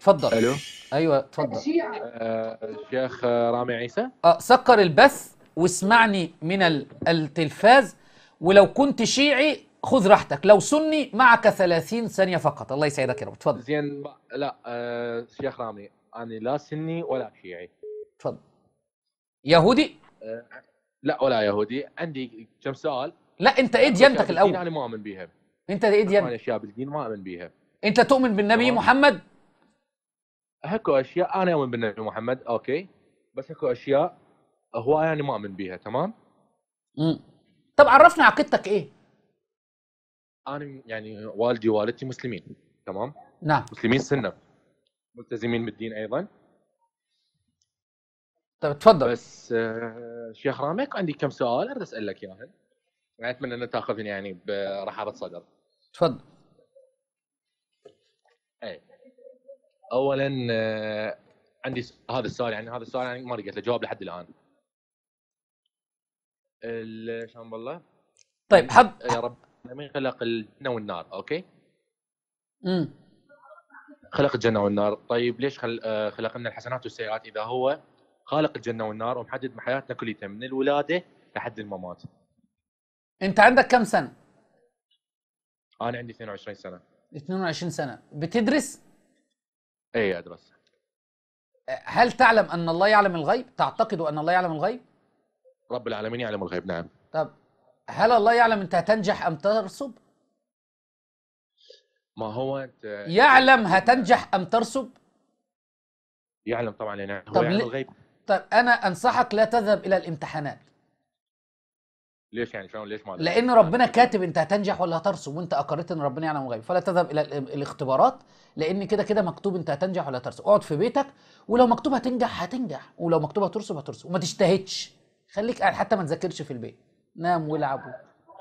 تفضل الو ايوه تفضل آه، الشيخ آه، رامي عيسى اه سكر البث واسمعني من التلفاز ولو كنت شيعي خذ راحتك لو سني معك 30 ثانيه فقط الله يسعدك يا رب تفضل زين ب... لا آه شيخ رامي انا لا سني ولا شيعي تفضل يهودي آه لا ولا يهودي عندي كم سؤال لا انت ايه ديانتك الاول انا ما اؤمن بيها انت ايه ديانتك انا اشياء بالدين ما امن بيها انت تؤمن بالنبي أوه. محمد هكو اشياء انا اؤمن بالنبي محمد اوكي بس هكو اشياء هو انا يعني ما اؤمن بها تمام امم طب عرفنا عقيدتك ايه انا يعني والدي ووالدتي مسلمين تمام نعم مسلمين سنه ملتزمين بالدين ايضا طب تفضل بس آه، شيخ رامك عندي كم سؤال اريد اسالك اياهم يعني اتمنى ان تاخذني يعني برحابه صدر تفضل اي اولا آه، عندي هذا السؤال يعني هذا السؤال يعني ما لقيت له جواب لحد الان شلون بالله طيب حب يا رب من خلق الجنه والنار اوكي امم خلق الجنه والنار طيب ليش خل... آه، خلق لنا الحسنات والسيئات اذا هو خالق الجنه والنار ومحدد حياتنا كلها من الولاده لحد الممات انت عندك كم سنه انا عندي 22 سنه 22 سنه بتدرس ايه ادرس هل تعلم ان الله يعلم الغيب تعتقد ان الله يعلم الغيب رب العالمين يعلم الغيب نعم طب هل الله يعلم انت هتنجح ام ترسب ما هو انت يعلم هتنجح ام ترسب يعلم طبعا يعني هو يعلم الغيب طب انا انصحك لا تذهب الى الامتحانات ليش يعني فاهم ليش ما لان ربنا كاتب انت هتنجح ولا هترسب وانت اقريت ان ربنا يعلم الغيب فلا تذهب الى الاختبارات لان كده كده مكتوب انت هتنجح ولا هترسب اقعد في بيتك ولو مكتوب هتنجح هتنجح ولو مكتوب هترسب هترسب وما تجتهدش خليك قاعد حتى ما تذاكرش في البيت نام والعب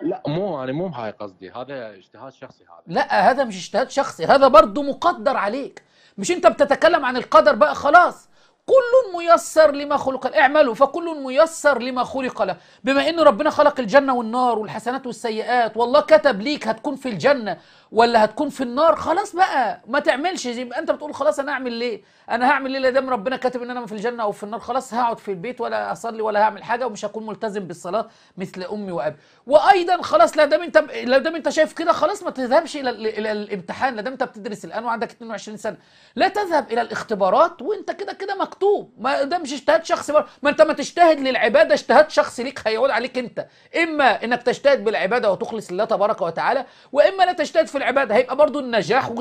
لا مو يعني مو هاي قصدي هذا اجتهاد شخصي هذا لا هذا مش اجتهاد شخصي هذا برضه مقدر عليك مش انت بتتكلم عن القدر بقى خلاص كل ميسر لما خلق له اعملوا فكل ميسر لما خلق له بما ان ربنا خلق الجنه والنار والحسنات والسيئات والله كتب ليك هتكون في الجنه ولا هتكون في النار خلاص بقى ما تعملش يبقى انت بتقول خلاص انا هعمل ليه انا هعمل ليه دام ربنا كاتب ان انا في الجنه او في النار خلاص هقعد في البيت ولا اصلي ولا هعمل حاجه ومش هكون ملتزم بالصلاه مثل امي وابي وايضا خلاص لا دام انت لا دام انت شايف كده خلاص ما تذهبش الى, إلى الامتحان لا دام انت بتدرس الان وعندك 22 سنه لا تذهب الى الاختبارات وانت كده كده مكتوب ما دامش اجتهاد شخصي ما انت ما تجتهد للعباده اجتهاد شخصي ليك هيعود عليك انت اما انك تجتهد بالعباده وتخلص لله تبارك وتعالى واما لا تجتهد في العباده هيبقى برضو النجاح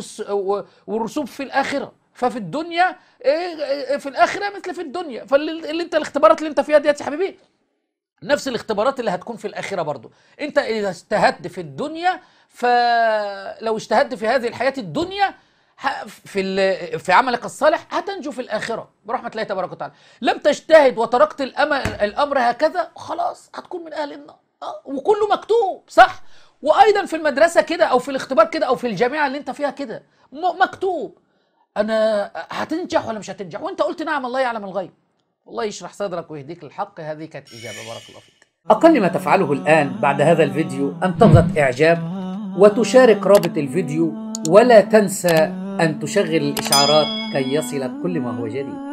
والرسوب في الاخره ففي الدنيا إيه، إيه، في الاخره مثل في الدنيا فاللي انت الاختبارات اللي انت فيها دي يا حبيبي نفس الاختبارات اللي هتكون في الاخره برضو انت اذا اجتهدت في الدنيا فلو اجتهدت في هذه الحياه الدنيا في في عملك الصالح هتنجو في الاخره برحمه الله تبارك وتعالى لم تجتهد وتركت الامر هكذا خلاص هتكون من اهل النار آه، وكله مكتوب صح وايضا في المدرسه كده او في الاختبار كده او في الجامعه اللي انت فيها كده مكتوب انا هتنجح ولا مش هتنجح وانت قلت نعم الله يعلم الغيب الله يشرح صدرك ويهديك الحق هذه كانت اجابه بارك الله فيك اقل ما تفعله الان بعد هذا الفيديو ان تضغط اعجاب وتشارك رابط الفيديو ولا تنسى ان تشغل الاشعارات كي يصلك كل ما هو جديد